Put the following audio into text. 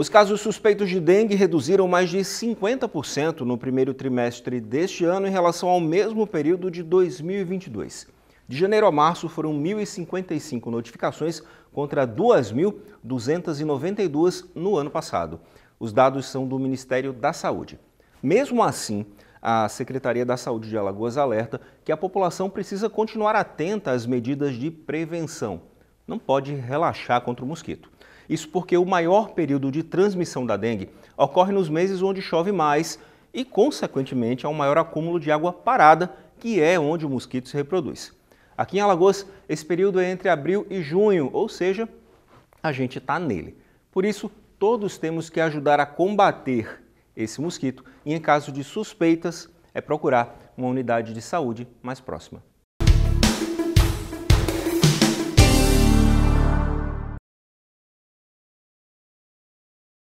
Os casos suspeitos de dengue reduziram mais de 50% no primeiro trimestre deste ano em relação ao mesmo período de 2022. De janeiro a março foram 1.055 notificações contra 2.292 no ano passado. Os dados são do Ministério da Saúde. Mesmo assim, a Secretaria da Saúde de Alagoas alerta que a população precisa continuar atenta às medidas de prevenção. Não pode relaxar contra o mosquito. Isso porque o maior período de transmissão da dengue ocorre nos meses onde chove mais e, consequentemente, há um maior acúmulo de água parada, que é onde o mosquito se reproduz. Aqui em Alagoas, esse período é entre abril e junho, ou seja, a gente está nele. Por isso, todos temos que ajudar a combater esse mosquito e, em caso de suspeitas, é procurar uma unidade de saúde mais próxima.